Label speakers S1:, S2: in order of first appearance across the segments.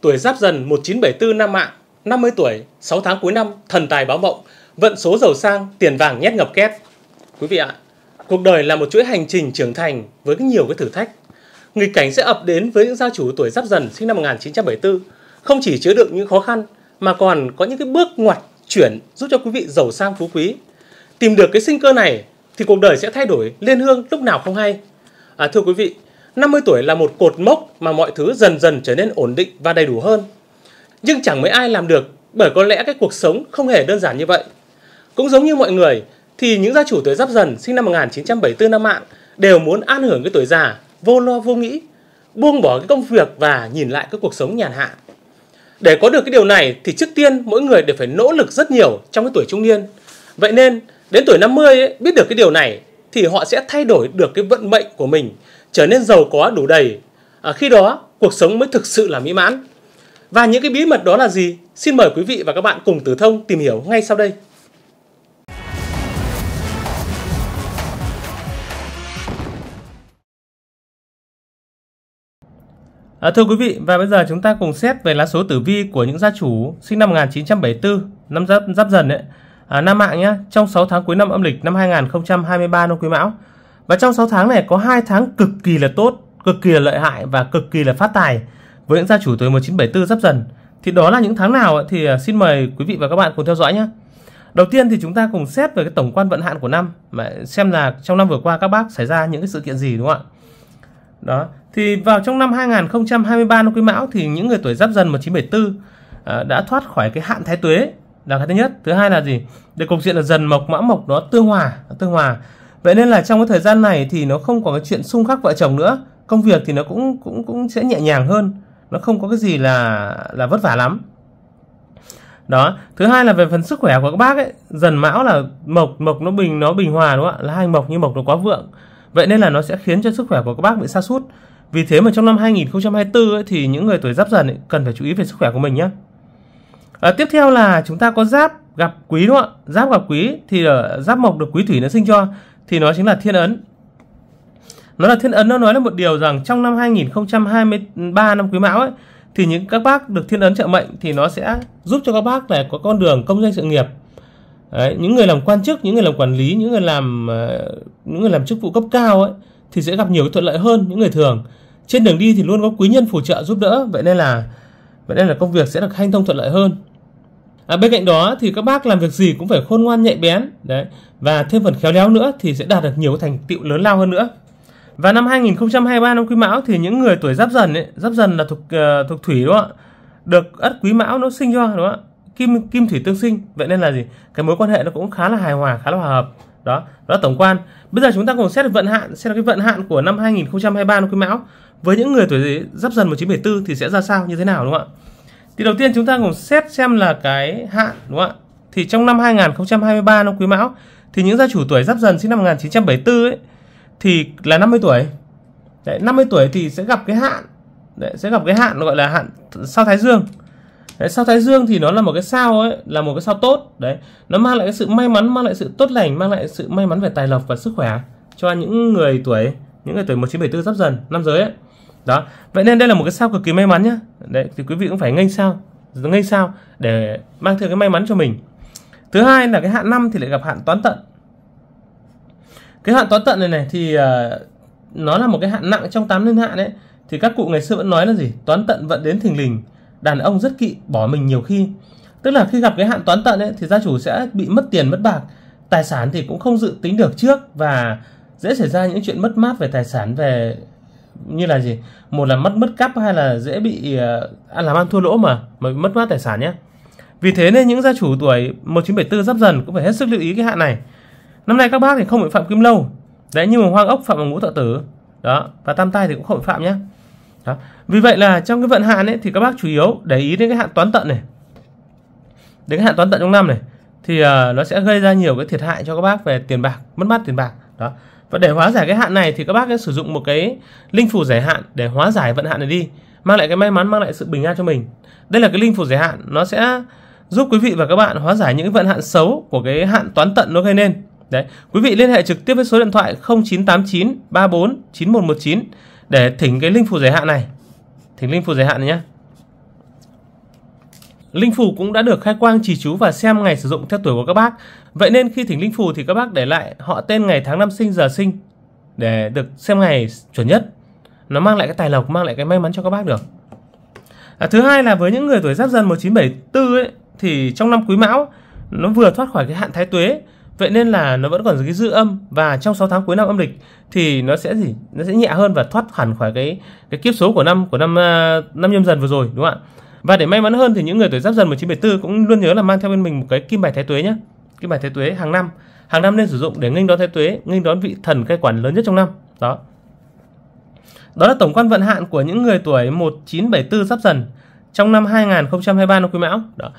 S1: tuổi giáp dần 1974 năm mạng, 50 tuổi, 6 tháng cuối năm, thần tài báo mộng, vận số giàu sang, tiền vàng nhét ngập két. Quý vị ạ, cuộc đời là một chuỗi hành trình trưởng thành với nhiều cái thử thách. Nghịch cảnh sẽ ập đến với những gia chủ tuổi giáp dần sinh năm 1974, không chỉ chứa đựng những khó khăn mà còn có những cái bước ngoặt chuyển giúp cho quý vị giàu sang phú quý. Tìm được cái sinh cơ này thì cuộc đời sẽ thay đổi liên hương lúc nào không hay. À, thưa quý vị, 50 tuổi là một cột mốc mà mọi thứ dần dần trở nên ổn định và đầy đủ hơn. Nhưng chẳng mấy ai làm được bởi có lẽ cái cuộc sống không hề đơn giản như vậy. Cũng giống như mọi người thì những gia chủ tuổi giáp dần sinh năm 1974 năm mạng đều muốn an hưởng cái tuổi già vô lo vô nghĩ, buông bỏ cái công việc và nhìn lại cái cuộc sống nhàn hạ. Để có được cái điều này thì trước tiên mỗi người đều phải nỗ lực rất nhiều trong cái tuổi trung niên. Vậy nên đến tuổi 50 ấy, biết được cái điều này thì họ sẽ thay đổi được cái vận mệnh của mình trở nên giàu có đủ đầy. À, khi đó, cuộc sống mới thực sự là mỹ mãn. Và những cái bí mật đó là gì? Xin mời quý vị và các bạn cùng Tử Thông tìm hiểu ngay sau đây. À, thưa quý vị, và bây giờ chúng ta cùng xét về lá số tử vi của những gia chủ sinh năm 1974, năm giáp, giáp dần ấy. À, Nam mạng nhé, trong 6 tháng cuối năm âm lịch năm 2023 năm Quý Mão, và trong 6 tháng này có hai tháng cực kỳ là tốt, cực kỳ là lợi hại và cực kỳ là phát tài với những gia chủ tuổi 1974 sắp dần. Thì đó là những tháng nào thì à, xin mời quý vị và các bạn cùng theo dõi nhé. Đầu tiên thì chúng ta cùng xét về cái tổng quan vận hạn của năm mà xem là trong năm vừa qua các bác xảy ra những cái sự kiện gì đúng không ạ? Đó, thì vào trong năm 2023 năm Quý Mão thì những người tuổi Giáp Dần 1974 à, đã thoát khỏi cái hạn thái tuế là cái thứ nhất, thứ hai là gì? Để cục diện là dần mộc mã mộc nó tương hòa, tương hòa Vậy nên là trong cái thời gian này thì nó không có cái chuyện xung khắc vợ chồng nữa, công việc thì nó cũng cũng cũng sẽ nhẹ nhàng hơn, nó không có cái gì là là vất vả lắm. Đó, thứ hai là về phần sức khỏe của các bác ấy, dần mão là mộc mộc nó bình nó bình hòa đúng không ạ? Là hai mộc nhưng mộc nó quá vượng. Vậy nên là nó sẽ khiến cho sức khỏe của các bác bị sa sút. Vì thế mà trong năm 2024 ấy, thì những người tuổi giáp dần ấy, cần phải chú ý về sức khỏe của mình nhé. À, tiếp theo là chúng ta có giáp gặp quý đúng không ạ? Giáp gặp quý thì ờ, giáp mộc được quý thủy nó sinh cho thì nó chính là thiên ấn nó là thiên ấn nó nói là một điều rằng trong năm 2023 năm quý mão ấy thì những các bác được thiên ấn trợ mệnh thì nó sẽ giúp cho các bác này có con đường công danh sự nghiệp Đấy, những người làm quan chức những người làm quản lý những người làm ờ, những người làm chức vụ cấp cao ấy thì sẽ gặp nhiều thuận lợi hơn những người thường trên đường đi thì luôn có quý nhân phù trợ giúp đỡ vậy nên là vậy nên là công việc sẽ được hanh thông thuận lợi hơn à, bên cạnh đó thì các bác làm việc gì cũng phải khôn ngoan nhạy bén đấy và thêm phần khéo léo nữa thì sẽ đạt được nhiều thành tựu lớn lao hơn nữa và năm 2023 năm Quý Mão thì những người tuổi Giáp Dần ấy, Giáp Dần là thuộc uh, thuộc thủy đúng không ạ? Được Ất Quý Mão nó sinh cho đúng không ạ? Kim kim thủy tương sinh. Vậy nên là gì? Cái mối quan hệ nó cũng khá là hài hòa, khá là hòa hợp. Đó, đó là tổng quan. Bây giờ chúng ta cùng xét vận hạn, xem là cái vận hạn của năm 2023 năm Quý Mão với những người tuổi Giáp Dần 1974 thì sẽ ra sao như thế nào đúng không ạ? Thì đầu tiên chúng ta cùng xét xem là cái hạn đúng không ạ? Thì trong năm 2023 năm Quý Mão thì những gia chủ tuổi Giáp Dần sinh năm 1974 ấy thì là 50 tuổi. Đấy, 50 tuổi thì sẽ gặp cái hạn đấy, sẽ gặp cái hạn gọi là hạn sao Thái Dương. Đấy, sao Thái Dương thì nó là một cái sao ấy, là một cái sao tốt đấy. Nó mang lại cái sự may mắn, mang lại sự tốt lành, mang lại sự may mắn về tài lộc và sức khỏe cho những người tuổi những người tuổi 1974 Giáp Dần năm giới ấy đó vậy nên đây là một cái sao cực kỳ may mắn nhá đấy thì quý vị cũng phải nghênh sao nghênh sao để mang theo cái may mắn cho mình thứ hai là cái hạn năm thì lại gặp hạn toán tận cái hạn toán tận này này thì uh, nó là một cái hạn nặng trong tám liên hạn đấy thì các cụ ngày xưa vẫn nói là gì toán tận vận đến thình lình đàn ông rất kỵ bỏ mình nhiều khi tức là khi gặp cái hạn toán tận ấy, thì gia chủ sẽ bị mất tiền mất bạc tài sản thì cũng không dự tính được trước và dễ xảy ra những chuyện mất mát về tài sản về như là gì một là mất mất cắp hay là dễ bị ăn ờ, à, làm ăn thua lỗ mà mà mất mát tài sản nhé vì thế nên những gia chủ tuổi 1974 giáp dần cũng phải hết sức lưu ý cái hạn này năm nay các bác thì không bị phạm kim lâu đấy nhưng mà hoang ốc phạm vào ngũ thọ tử đó và tam tai thì cũng không bị phạm nhé đó. vì vậy là trong cái vận hạn ấy thì các bác chủ yếu để ý đến cái hạn toán tận này đến cái hạn toán tận trong năm này thì uh, nó sẽ gây ra nhiều cái thiệt hại cho các bác về tiền bạc mất mát tiền bạc đó và để hóa giải cái hạn này thì các bác sẽ sử dụng một cái linh phù giải hạn để hóa giải vận hạn này đi, mang lại cái may mắn, mang lại sự bình an cho mình. Đây là cái linh phù giải hạn, nó sẽ giúp quý vị và các bạn hóa giải những vận hạn xấu của cái hạn toán tận nó gây nên. Đấy, quý vị liên hệ trực tiếp với số điện thoại 0989 34 9119 để thỉnh cái linh phù giải hạn này. Thỉnh linh phù giải hạn này nhé. Linh phù cũng đã được khai quang chỉ chú và xem ngày sử dụng theo tuổi của các bác. Vậy nên khi thỉnh linh phù thì các bác để lại họ tên ngày tháng năm sinh giờ sinh để được xem ngày chuẩn nhất. Nó mang lại cái tài lộc, mang lại cái may mắn cho các bác được. À, thứ hai là với những người tuổi giáp dần 1974 ấy thì trong năm Quý Mão nó vừa thoát khỏi cái hạn thái tuế, vậy nên là nó vẫn còn cái dư âm và trong 6 tháng cuối năm âm lịch thì nó sẽ gì? Nó sẽ nhẹ hơn và thoát hẳn khỏi cái cái kiếp số của năm của năm ờ, năm nhâm dần vừa rồi đúng không ạ? Và để may mắn hơn thì những người tuổi giáp dần 1974 cũng luôn nhớ là mang theo bên mình một cái kim bài thái tuế nhé. Kim bài thái tuế hàng năm, hàng năm nên sử dụng để nghênh đón thái tuế, nghênh đón vị thần cai quản lớn nhất trong năm. Đó. Đó là tổng quan vận hạn của những người tuổi 1974 giáp dần trong năm 2023 năm Quý Mão. Đó.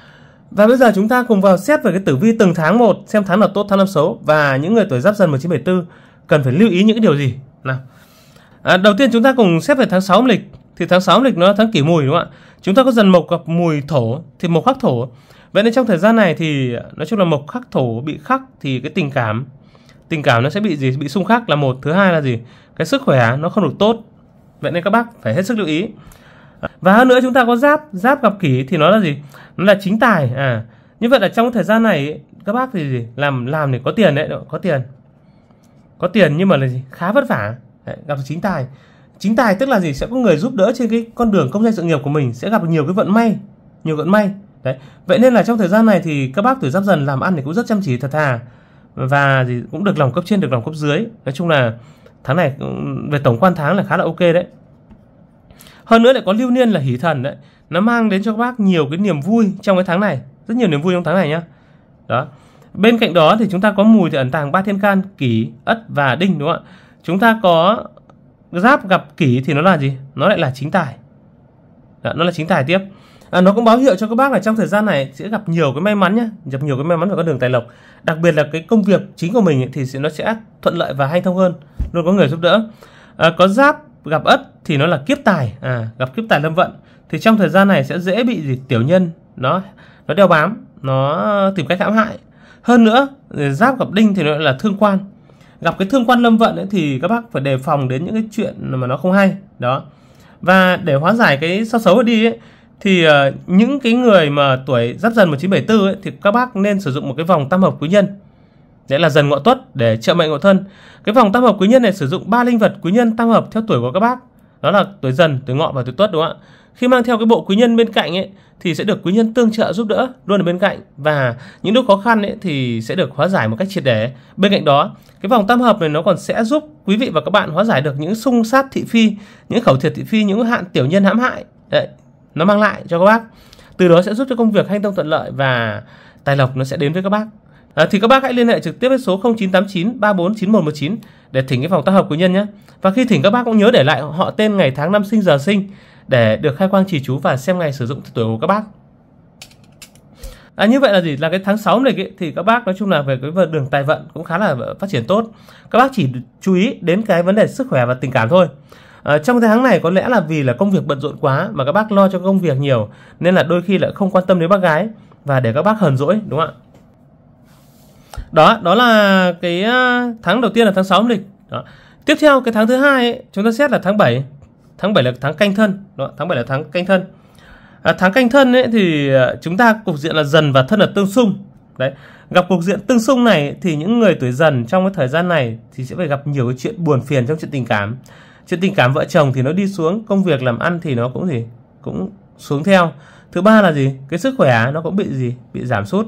S1: Và bây giờ chúng ta cùng vào xét về cái tử vi từng tháng một xem tháng nào tốt tháng nào xấu và những người tuổi giáp dần 1974 cần phải lưu ý những điều gì. Nào. À, đầu tiên chúng ta cùng xét về tháng 6 âm lịch thì tháng 6 lịch nó là tháng kỷ mùi đúng không ạ? Chúng ta có dần mộc gặp mùi thổ thì mộc khắc thổ. Vậy nên trong thời gian này thì nói chung là mộc khắc thổ bị khắc thì cái tình cảm tình cảm nó sẽ bị gì? Bị xung khắc là một, thứ hai là gì? Cái sức khỏe nó không được tốt. Vậy nên các bác phải hết sức lưu ý. Và hơn nữa chúng ta có giáp, giáp gặp kỷ thì nó là gì? Nó là chính tài à. Như vậy là trong thời gian này các bác thì gì? làm làm để có tiền đấy, có tiền. Có tiền nhưng mà là gì? Khá vất vả. Đấy, gặp chính tài chính tài tức là gì sẽ có người giúp đỡ trên cái con đường công danh sự nghiệp của mình sẽ gặp nhiều cái vận may nhiều vận may đấy vậy nên là trong thời gian này thì các bác tuổi giáp dần làm ăn thì cũng rất chăm chỉ thật thà và thì cũng được lòng cấp trên được lòng cấp dưới nói chung là tháng này về tổng quan tháng là khá là ok đấy hơn nữa lại có lưu niên là hỷ thần đấy nó mang đến cho các bác nhiều cái niềm vui trong cái tháng này rất nhiều niềm vui trong tháng này nhá đó bên cạnh đó thì chúng ta có mùi thì ẩn tàng ba thiên can kỷ ất và đinh đúng không ạ chúng ta có giáp gặp kỷ thì nó là gì nó lại là chính tài Đó, nó là chính tài tiếp à, nó cũng báo hiệu cho các bác là trong thời gian này sẽ gặp nhiều cái may mắn nhé gặp nhiều cái may mắn về con đường tài lộc đặc biệt là cái công việc chính của mình thì nó sẽ thuận lợi và hanh thông hơn luôn có người giúp đỡ à, có giáp gặp ất thì nó là kiếp tài à gặp kiếp tài lâm vận thì trong thời gian này sẽ dễ bị gì tiểu nhân nó nó đeo bám nó tìm cách hãm hại hơn nữa giáp gặp đinh thì nó là thương quan gặp cái thương quan lâm vận ấy, thì các bác phải đề phòng đến những cái chuyện mà nó không hay đó và để hóa giải cái sao xấu đi ấy, thì uh, những cái người mà tuổi giáp dần 1974 ấy, thì các bác nên sử dụng một cái vòng tam hợp quý nhân đấy là dần ngọ tuất để trợ mệnh ngọ thân cái vòng tam hợp quý nhân này sử dụng ba linh vật quý nhân tam hợp theo tuổi của các bác đó là tuổi dần tuổi ngọ và tuổi tuất đúng không ạ khi mang theo cái bộ quý nhân bên cạnh ấy thì sẽ được quý nhân tương trợ giúp đỡ luôn ở bên cạnh và những lúc khó khăn ấy thì sẽ được hóa giải một cách triệt để bên cạnh đó cái vòng tam hợp này nó còn sẽ giúp quý vị và các bạn hóa giải được những xung sát thị phi những khẩu thiệt thị phi những hạn tiểu nhân hãm hại đấy nó mang lại cho các bác từ đó sẽ giúp cho công việc hanh thông thuận lợi và tài lộc nó sẽ đến với các bác à, thì các bác hãy liên hệ trực tiếp với số 0989 349119 để thỉnh cái phòng tác hợp của nhân nhé. Và khi thỉnh các bác cũng nhớ để lại họ tên ngày tháng năm sinh giờ sinh để được khai quang trì chú và xem ngày sử dụng tuổi của các bác. À, như vậy là gì là cái tháng 6 này thì các bác nói chung là về cái đường tài vận cũng khá là phát triển tốt các bác chỉ chú ý đến cái vấn đề sức khỏe và tình cảm thôi à, trong cái tháng này có lẽ là vì là công việc bận rộn quá mà các bác lo cho công việc nhiều nên là đôi khi lại không quan tâm đến bác gái và để các bác hờn dỗi đúng không ạ đó đó là cái ờ, tháng đầu tiên là tháng 6 âm lịch đó. tiếp theo cái tháng thứ hai chúng ta xét là tháng 7 tháng 7 là tháng canh thân đó, tháng 7 là tháng canh thân à, tháng canh thân ấy thì ờ, chúng ta cục diện là dần và thân là tương xung đấy gặp cục diện tương xung này thì những người tuổi dần trong cái thời gian này thì sẽ phải gặp nhiều cái chuyện buồn phiền trong chuyện tình cảm chuyện tình cảm vợ chồng thì nó đi xuống công việc làm ăn thì nó cũng gì cũng xuống theo thứ ba là gì cái sức khỏe nó cũng bị gì bị giảm sút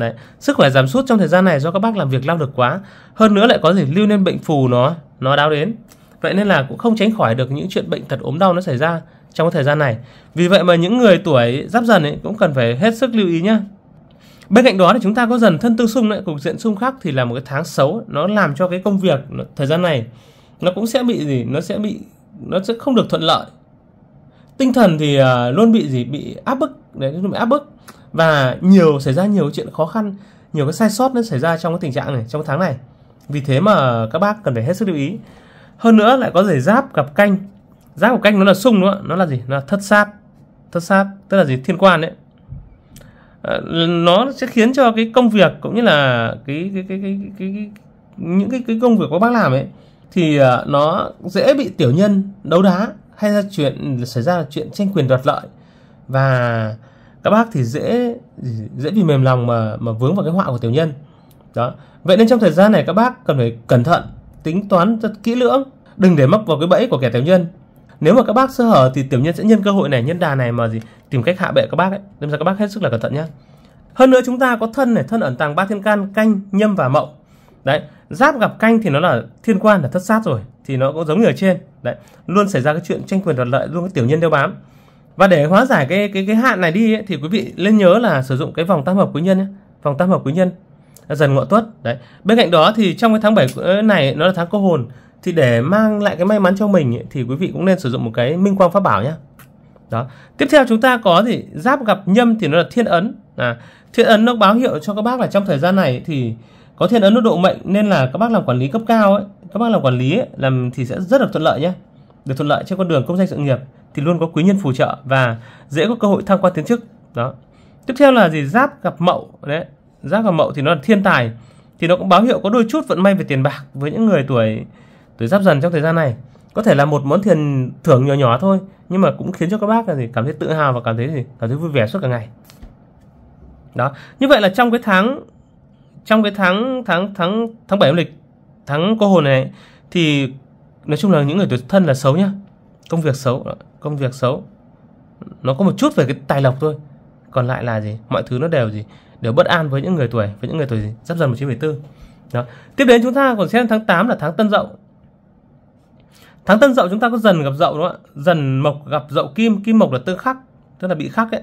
S1: Đấy. Sức khỏe giảm sút trong thời gian này do các bác làm việc lao lực quá. Hơn nữa lại có thể lưu nên bệnh phù nó nó đau đến. Vậy nên là cũng không tránh khỏi được những chuyện bệnh thật ốm đau nó xảy ra trong cái thời gian này. Vì vậy mà những người tuổi giáp dần ấy cũng cần phải hết sức lưu ý nhé. Bên cạnh đó thì chúng ta có dần thân tư xung lại cục diện xung khắc thì là một cái tháng xấu nó làm cho cái công việc thời gian này nó cũng sẽ bị gì nó sẽ bị nó sẽ không được thuận lợi tinh thần thì uh, luôn bị gì bị áp bức đấy luôn bị áp bức và nhiều xảy ra nhiều chuyện khó khăn nhiều cái sai sót nó xảy ra trong cái tình trạng này trong tháng này vì thế mà các bác cần phải hết sức lưu ý hơn nữa lại có rể giáp gặp canh giáp của canh nó là sung nữa nó là gì nó là thất sát thất sát tức là gì thiên quan đấy ờ, nó sẽ khiến cho cái công việc cũng như là cái cái cái cái, cái, cái, những cái cái công việc các bác làm ấy thì ờ, nó dễ bị tiểu nhân đấu đá hay là chuyện xảy ra là chuyện tranh quyền đoạt lợi và các bác thì dễ dễ vì mềm lòng mà mà vướng vào cái họa của tiểu nhân đó vậy nên trong thời gian này các bác cần phải cẩn thận tính toán rất kỹ lưỡng đừng để mắc vào cái bẫy của kẻ tiểu nhân nếu mà các bác sơ hở thì tiểu nhân sẽ nhân cơ hội này nhân đà này mà gì tìm cách hạ bệ các bác ấy nên ra các bác hết sức là cẩn thận nhé hơn nữa chúng ta có thân này thân ẩn tàng ba thiên can canh nhâm và mậu đấy giáp gặp canh thì nó là thiên quan là thất sát rồi thì nó cũng giống như ở trên đấy luôn xảy ra cái chuyện tranh quyền đoạt lợi luôn cái tiểu nhân đeo bám và để hóa giải cái cái cái hạn này đi ấy, thì quý vị nên nhớ là sử dụng cái vòng tam hợp quý nhân nhé. vòng tam hợp quý nhân dần ngọ tuất đấy bên cạnh đó thì trong cái tháng 7 này nó là tháng cô hồn thì để mang lại cái may mắn cho mình ấy, thì quý vị cũng nên sử dụng một cái minh quang pháp bảo nhé đó tiếp theo chúng ta có thì giáp gặp nhâm thì nó là thiên ấn à, thiên ấn nó báo hiệu cho các bác là trong thời gian này thì có thiên ấn nó độ mệnh nên là các bác làm quản lý cấp cao ấy các bác làm quản lý ấy, làm thì sẽ rất là thuận lợi nhé được thuận lợi trên con đường công danh sự nghiệp thì luôn có quý nhân phù trợ và dễ có cơ hội thăng quan tiến chức đó tiếp theo là gì giáp gặp mậu đấy giáp gặp mậu thì nó là thiên tài thì nó cũng báo hiệu có đôi chút vận may về tiền bạc với những người tuổi tuổi giáp dần trong thời gian này có thể là một món tiền thưởng nhỏ nhỏ thôi nhưng mà cũng khiến cho các bác là gì cảm thấy tự hào và cảm thấy gì cảm thấy vui vẻ suốt cả ngày đó như vậy là trong cái tháng trong cái tháng tháng tháng tháng bảy âm lịch tháng cô hồn này thì nói chung là những người tuổi thân là xấu nhá công việc xấu công việc xấu nó có một chút về cái tài lộc thôi còn lại là gì mọi thứ nó đều gì đều bất an với những người tuổi với những người tuổi gì sắp dần 1974 đó tiếp đến chúng ta còn xem tháng 8 là tháng tân dậu tháng tân dậu chúng ta có dần gặp dậu đúng không ạ dần mộc gặp dậu kim kim mộc là tương khắc tức là bị khắc ấy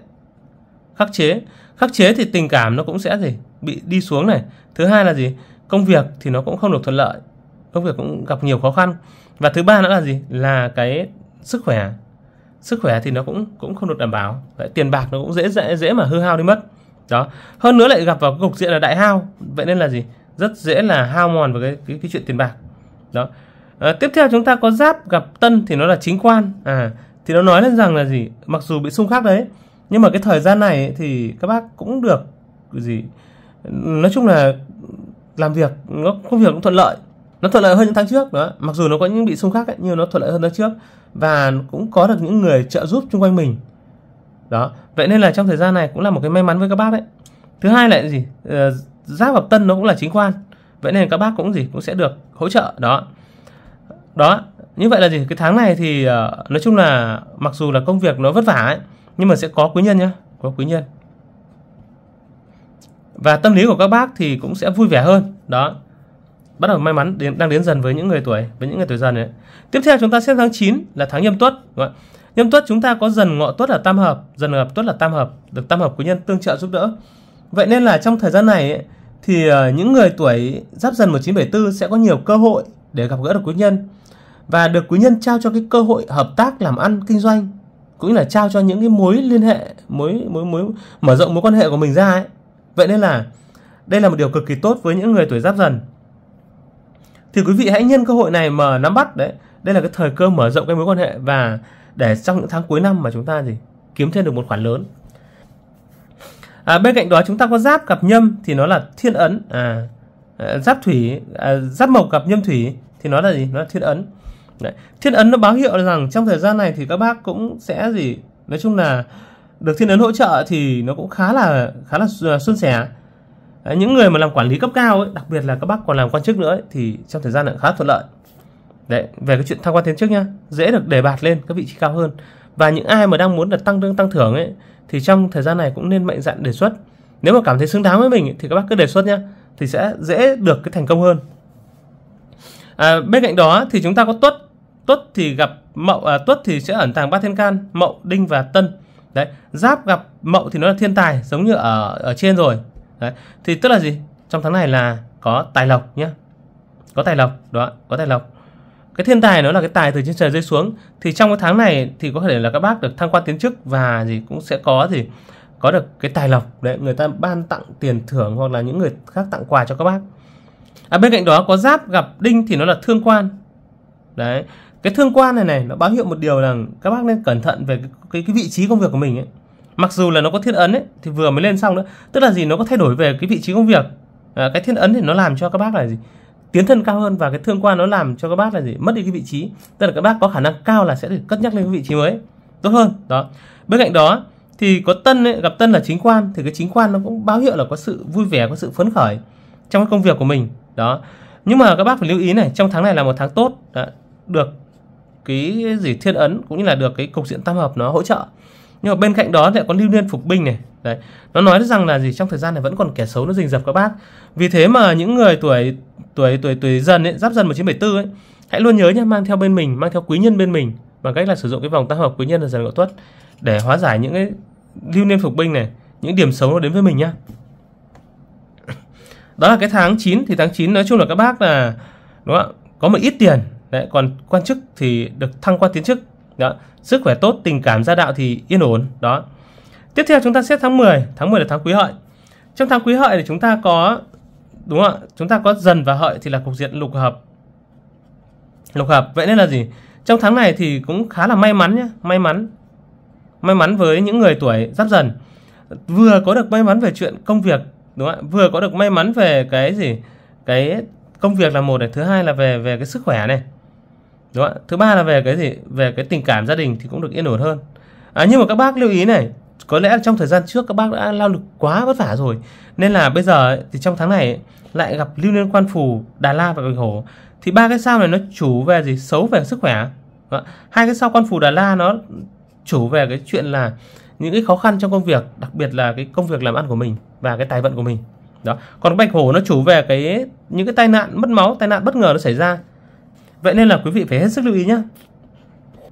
S1: khắc chế khắc chế thì tình cảm nó cũng sẽ gì bị đi xuống này thứ hai là gì công việc thì nó cũng không được thuận lợi công việc cũng gặp nhiều khó khăn và thứ ba nữa là gì là cái sức khỏe sức khỏe thì nó cũng cũng không được đảm bảo vậy tiền bạc nó cũng dễ dễ dễ mà hư hao đi mất đó hơn nữa lại gặp vào cái cục diện là đại hao vậy nên là gì rất dễ là hao mòn vào cái cái, cái chuyện tiền bạc đó à, tiếp theo chúng ta có giáp gặp tân thì nó là chính quan à thì nó nói lên rằng là gì mặc dù bị xung khắc đấy nhưng mà cái thời gian này thì các bác cũng được gì nói chung là làm việc nó công việc cũng thuận lợi nó thuận lợi hơn những tháng trước đó mặc dù nó có những bị xung khắc ấy, nhưng nó thuận lợi hơn tháng trước và cũng có được những người trợ giúp xung quanh mình đó vậy nên là trong thời gian này cũng là một cái may mắn với các bác đấy thứ hai là gì ờ, giáp hợp tân nó cũng là chính quan vậy nên các bác cũng gì cũng sẽ được hỗ trợ đó đó như vậy là gì cái tháng này thì ờ, nói chung là mặc dù là công việc nó vất vả ấy nhưng mà sẽ có quý nhân nhá có quý nhân và tâm lý của các bác thì cũng sẽ vui vẻ hơn đó bắt đầu may mắn đến, đang đến dần với những người tuổi với những người tuổi dần đấy tiếp theo chúng ta xem tháng 9 là tháng nhâm tuất đúng không nhâm tuất chúng ta có dần ngọ tuất là tam hợp dần hợp tuất là tam hợp được tam hợp quý nhân tương trợ giúp đỡ vậy nên là trong thời gian này ấy, thì ờ, những người tuổi giáp dần 1974 sẽ có nhiều cơ hội để gặp gỡ được quý nhân và được quý nhân trao cho cái cơ hội hợp tác làm ăn kinh doanh cũng như là trao cho những cái mối liên hệ mối mối mối mở rộng mối quan hệ của mình ra ấy vậy nên là đây là một điều cực kỳ tốt với những người tuổi giáp dần thì quý vị hãy nhân cơ hội này mà nắm bắt đấy đây là cái thời cơ mở rộng cái mối quan hệ và để trong những tháng cuối năm mà chúng ta gì kiếm thêm được một khoản lớn à, bên cạnh đó chúng ta có giáp gặp nhâm thì nó là thiên ấn à, à giáp thủy à, giáp mộc gặp nhâm thủy thì nó là gì nó là thiên ấn Đấy. thiên ấn nó báo hiệu rằng trong thời gian này thì các bác cũng sẽ gì nói chung là được thiên ấn hỗ trợ thì nó cũng khá là khá là à, suôn sẻ những người mà làm quản lý cấp cao ấy, đặc biệt là các bác còn làm quan chức nữa ấy, thì trong thời gian này khá thuận lợi đấy về cái chuyện thăng quan tiến chức nhá dễ được đề bạt lên các vị trí cao hơn và những ai mà đang muốn được tăng lương tăng thưởng ấy thì trong thời gian này cũng nên mạnh dạn đề xuất nếu mà cảm thấy xứng đáng với mình thì các bác cứ đề xuất nhá thì sẽ dễ được cái thành công hơn à, bên cạnh đó thì chúng ta có tuất tuất thì gặp mậu à, tuất thì sẽ ẩn tàng ba thiên can mậu đinh và tân đấy giáp gặp mậu thì nó là thiên tài giống như ở ở trên rồi Đấy. Thì tức là gì? Trong tháng này là có tài lộc nhé. Có tài lộc, đó, có tài lộc. Cái thiên tài nó là cái tài từ trên trời rơi xuống thì trong cái tháng này thì có thể là các bác được thăng quan tiến chức và gì cũng sẽ có gì có được cái tài lộc đấy người ta ban tặng tiền thưởng hoặc là những người khác tặng quà cho các bác à, bên cạnh đó có giáp gặp đinh thì nó là thương quan đấy cái thương quan này này nó báo hiệu một điều là các bác nên cẩn thận về cái, cái, cái vị trí công việc của mình ấy mặc dù là nó có thiên ấn ấy thì vừa mới lên xong nữa tức là gì nó có thay đổi về cái vị trí công việc à, cái thiên ấn thì nó làm cho các bác là gì tiến thân cao hơn và cái thương quan nó làm cho các bác là gì mất đi cái vị trí tức là các bác có khả năng cao là sẽ được cất nhắc lên cái vị trí mới tốt hơn đó bên cạnh đó thì có tân ấy, gặp tân là chính quan thì cái chính quan nó cũng báo hiệu là có sự vui vẻ có sự phấn khởi trong cái công việc của mình đó nhưng mà các bác phải lưu ý này trong tháng này là một tháng tốt đó. được cái gì thiên ấn cũng như là được cái cục diện tam hợp nó hỗ trợ nhưng mà bên cạnh đó lại có lưu niên phục binh này đấy nó nói rằng là gì trong thời gian này vẫn còn kẻ xấu nó rình rập các bác vì thế mà những người tuổi tuổi tuổi tuổi dần ấy, giáp dần 1974 ấy hãy luôn nhớ nhé mang theo bên mình mang theo quý nhân bên mình bằng cách là sử dụng cái vòng tam hợp quý nhân là dần ngọ tuất để hóa giải những cái lưu niên phục binh này những điểm xấu nó đến với mình nhá đó là cái tháng 9 thì tháng 9 nói chung là các bác là đúng không? có một ít tiền đấy còn quan chức thì được thăng qua tiến chức đó sức khỏe tốt tình cảm gia đạo thì yên ổn đó tiếp theo chúng ta xét tháng 10 tháng 10 là tháng quý hợi trong tháng quý hợi thì chúng ta có đúng không ạ chúng ta có dần và hợi thì là cục diện lục hợp lục hợp vậy nên là gì trong tháng này thì cũng khá là may mắn nhé may mắn may mắn với những người tuổi giáp dần vừa có được may mắn về chuyện công việc đúng không ạ vừa có được may mắn về cái gì cái công việc là một này thứ hai là về về cái sức khỏe này đúng không? thứ ba là về cái gì về cái tình cảm gia đình thì cũng được yên ổn hơn à, nhưng mà các bác lưu ý này có lẽ trong thời gian trước các bác đã lao lực quá vất vả rồi nên là bây giờ thì trong tháng này lại gặp lưu liên quan phù đà la và bạch hổ thì ba cái sao này nó chủ về gì xấu về sức khỏe hai cái sao quan phù đà la nó chủ về cái chuyện là những cái khó khăn trong công việc đặc biệt là cái công việc làm ăn của mình và cái tài vận của mình đó còn bạch hổ nó chủ về cái những cái tai nạn mất máu tai nạn bất ngờ nó xảy ra Vậy nên là quý vị phải hết sức lưu ý nhé. À,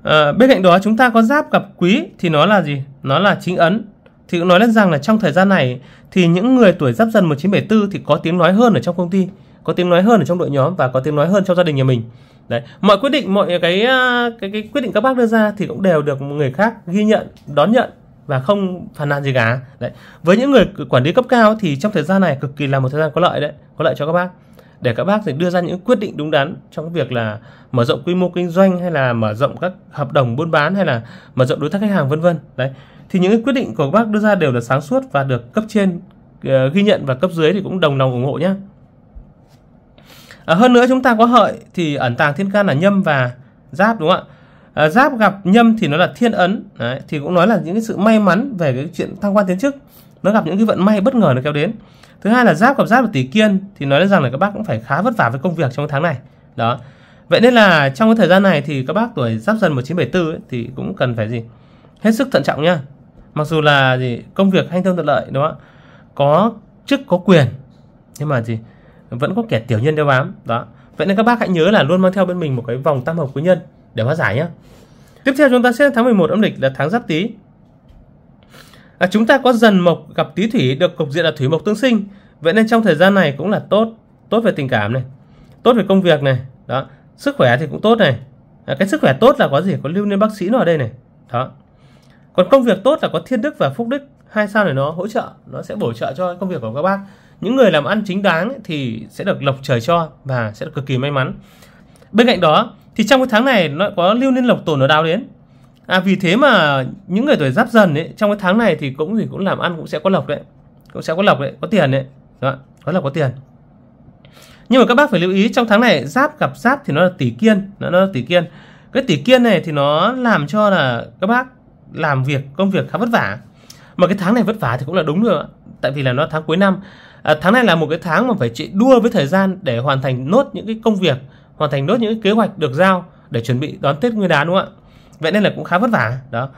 S1: ờ, bên cạnh đó chúng ta có giáp gặp quý thì nó là gì? Nó là chính ấn. Thì cũng nói lên rằng là trong thời gian này thì những người tuổi giáp dần 1974 thì có tiếng nói hơn ở trong công ty, có tiếng nói hơn ở trong đội nhóm và có tiếng nói hơn trong gia đình nhà mình. Đấy, mọi quyết định, mọi cái ờ, cái cái quyết định các bác đưa ra thì cũng đều được người khác ghi nhận, đón nhận và không phản nàn gì cả. Đấy. Với những người quản lý cấp cao thì trong thời gian này cực kỳ là một thời gian có lợi đấy, có lợi cho các bác để các bác thì đưa ra những quyết định đúng đắn trong việc là mở rộng quy mô kinh doanh hay là mở rộng các hợp đồng buôn bán hay là mở rộng đối tác khách hàng vân vân đấy thì những quyết định của các bác đưa ra đều là sáng suốt và được cấp trên ờ, ghi nhận và cấp dưới thì cũng đồng lòng ủng hộ nhé à, hơn nữa chúng ta có hợi thì ẩn tàng thiên can là nhâm và giáp đúng không ạ à, giáp gặp nhâm thì nó là thiên ấn đấy, thì cũng nói là những cái sự may mắn về cái chuyện thăng quan tiến chức nó gặp những cái vận may bất ngờ nó kéo đến thứ hai là giáp gặp giáp và tỷ kiên thì nói rằng là các bác cũng phải khá vất vả với công việc trong tháng này đó vậy nên là trong cái thời gian này thì các bác tuổi giáp dần 1974 ấy, thì cũng cần phải gì hết sức thận trọng nhá mặc dù là gì công việc hanh thông thuận lợi đúng đó có chức có quyền nhưng mà gì vẫn có kẻ tiểu nhân đeo bám đó vậy nên các bác hãy nhớ là luôn mang theo bên mình một cái vòng tam hợp quý nhân để hóa giải nhé tiếp theo chúng ta sẽ tháng 11 âm lịch là tháng giáp tý À, chúng ta có dần mộc gặp tý thủy được cục diện là thủy mộc tương sinh. Vậy nên trong thời gian này cũng là tốt, tốt về tình cảm này, tốt về công việc này, đó, sức khỏe thì cũng tốt này. À, cái sức khỏe tốt là có gì? Có lưu niên bác sĩ nó ở đây này. Đó. Còn công việc tốt là có thiên đức và phúc đức, hai sao này nó hỗ trợ, nó sẽ bổ trợ cho công việc của các bác. Những người làm ăn chính đáng thì sẽ được lộc trời cho và sẽ được cực kỳ may mắn. Bên cạnh đó thì trong cái tháng này nó có lưu niên lộc tổ ở đào đến À vì thế mà những người tuổi giáp dần ấy trong cái tháng này thì cũng gì cũng làm ăn cũng sẽ có lộc đấy. Cũng sẽ có lộc đấy, có tiền đấy. Đó, có lộc có tiền. Nhưng mà các bác phải lưu ý trong tháng này giáp gặp giáp thì nó là tỷ kiên, nó, nó là tỷ kiên. Cái tỷ kiên này thì nó làm cho là các bác làm việc công việc khá vất vả. Mà cái tháng này vất vả thì cũng là đúng rồi Tại vì là nó tháng cuối năm. À, tháng này là một cái tháng mà phải chạy đua với thời gian để hoàn thành nốt những cái công việc, hoàn thành nốt những cái kế hoạch được giao để chuẩn bị đón Tết Nguyên đán đúng không ạ? vậy nên là cũng khá vất vả đó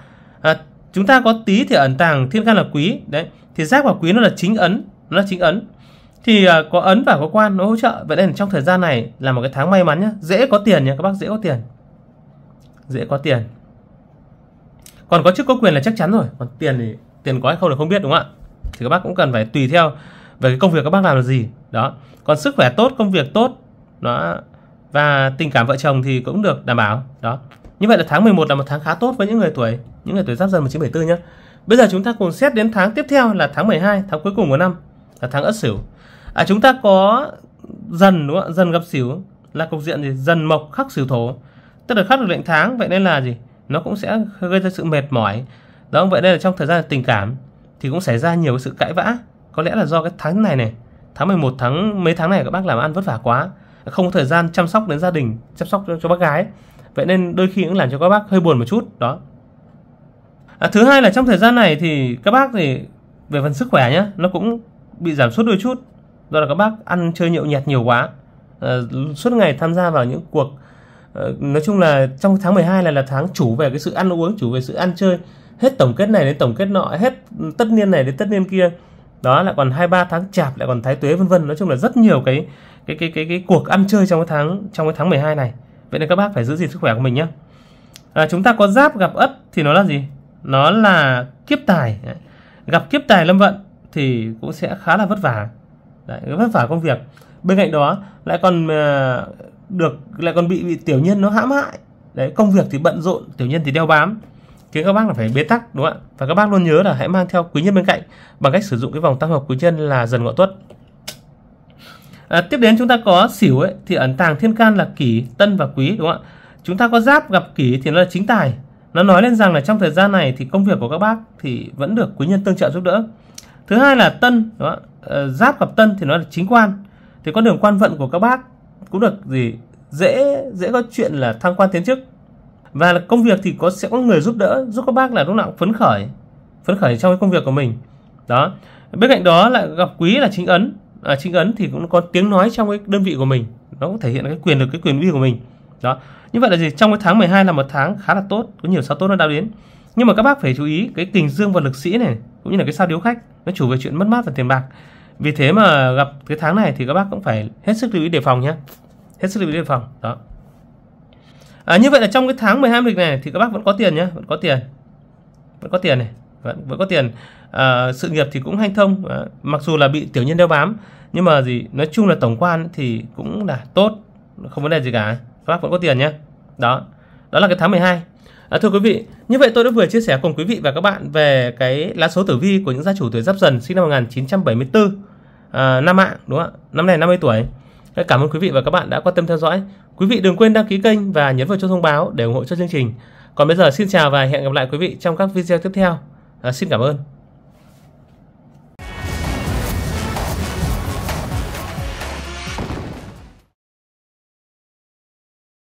S1: à, chúng ta có tí thì ẩn tàng thiên can là quý đấy thì giác và quý nó là chính ấn nó là chính ấn thì à, có ấn và có quan nó hỗ trợ vậy nên trong thời gian này là một cái tháng may mắn nhá dễ có tiền nhá các bác dễ có tiền dễ có tiền còn có chức có quyền là chắc chắn rồi còn tiền thì tiền có hay không là không biết đúng không ạ thì các bác cũng cần phải tùy theo về cái công việc các bác làm là gì đó còn sức khỏe tốt công việc tốt đó và tình cảm vợ chồng thì cũng được đảm bảo đó như vậy là tháng 11 là một tháng khá tốt với những người tuổi những người tuổi giáp dần 1974 nhé. Bây giờ chúng ta cùng xét đến tháng tiếp theo là tháng 12, tháng cuối cùng của năm là tháng Ất Sửu. À, chúng ta có dần đúng không? ạ Dần gặp Sửu là cục diện gì? Dần mộc khắc Sửu thổ. Tức là khắc được lệnh tháng vậy nên là gì? Nó cũng sẽ gây ra sự mệt mỏi. Đó vậy đây là trong thời gian tình cảm thì cũng xảy ra nhiều sự cãi vã. Có lẽ là do cái tháng này này, tháng 11 tháng mấy tháng này các bác làm ăn vất vả quá, không có thời gian chăm sóc đến gia đình, chăm sóc cho, cho bác gái vậy nên đôi khi cũng làm cho các bác hơi buồn một chút đó à, thứ hai là trong thời gian này thì các bác thì về phần sức khỏe nhá nó cũng bị giảm sút đôi chút do là các bác ăn chơi nhậu nhạt nhiều quá à, suốt ngày tham gia vào những cuộc à, nói chung là trong tháng 12 này là tháng chủ về cái sự ăn uống chủ về sự ăn chơi hết tổng kết này đến tổng kết nọ hết tất niên này đến tất niên kia đó là còn 23 tháng chạp lại còn thái tuế vân vân nói chung là rất nhiều cái cái cái cái cái cuộc ăn chơi trong cái tháng trong cái tháng 12 này Vậy nên các bác phải giữ gìn sức khỏe của mình nhé. À, chúng ta có giáp gặp ất thì nó là gì? Nó là kiếp tài. Gặp kiếp tài lâm vận thì cũng sẽ khá là vất vả. Đấy, vất vả công việc. Bên cạnh đó lại còn à, được lại còn bị, bị tiểu nhân nó hãm hại. Đấy, công việc thì bận rộn, tiểu nhân thì đeo bám. Khiến các bác là phải bế tắc đúng không ạ? Và các bác luôn nhớ là hãy mang theo quý nhân bên cạnh bằng cách sử dụng cái vòng tăng hợp quý nhân là dần ngọ tuất. À, tiếp đến chúng ta có xỉu ấy thì ẩn tàng thiên can là kỷ, tân và quý đúng không ạ? Chúng ta có giáp gặp kỷ thì nó là chính tài. Nó nói lên rằng là trong thời gian này thì công việc của các bác thì vẫn được quý nhân tương trợ giúp đỡ. Thứ hai là tân, đúng không? À, giáp gặp tân thì nó là chính quan. Thì con đường quan vận của các bác cũng được gì dễ dễ có chuyện là thăng quan tiến chức. Và là công việc thì có sẽ có người giúp đỡ giúp các bác là lúc nào cũng phấn khởi, phấn khởi trong cái công việc của mình. Đó. Bên cạnh đó lại gặp quý là chính ấn à, chính ấn thì cũng có tiếng nói trong cái đơn vị của mình nó cũng thể hiện cái quyền được cái quyền uy của mình đó như vậy là gì trong cái tháng 12 là một tháng khá là tốt có nhiều sao tốt nó đã đến nhưng mà các bác phải chú ý cái tình dương và lực sĩ này cũng như là cái sao điếu khách nó chủ về chuyện mất mát và tiền bạc vì thế mà gặp cái tháng này thì các bác cũng phải hết sức lưu ý đề phòng nhé hết sức lưu ý đề phòng đó à, như vậy là trong cái tháng 12 lịch này thì các bác vẫn có tiền nhé vẫn có tiền vẫn có tiền này vẫn, vẫn có tiền à, sự nghiệp thì cũng hanh thông à, mặc dù là bị tiểu nhân đeo bám nhưng mà gì nói chung là tổng quan thì cũng là tốt không vấn đề gì cả bác vẫn có tiền nhé đó đó là cái tháng 12 À, ờ, thưa quý vị, như vậy tôi đã vừa chia sẻ cùng quý vị và các bạn về cái lá số tử vi của những gia chủ tuổi Giáp Dần sinh năm 1974, à, Nam Mạng đúng không ạ? Năm này 50 tuổi. Cảm ơn quý vị và các bạn đã quan tâm theo dõi. Quý vị đừng quên đăng ký kênh và nhấn vào chuông thông báo để ủng hộ cho chương trình. Còn bây giờ xin chào và hẹn gặp lại quý vị trong các video tiếp theo. À, xin cảm ơn.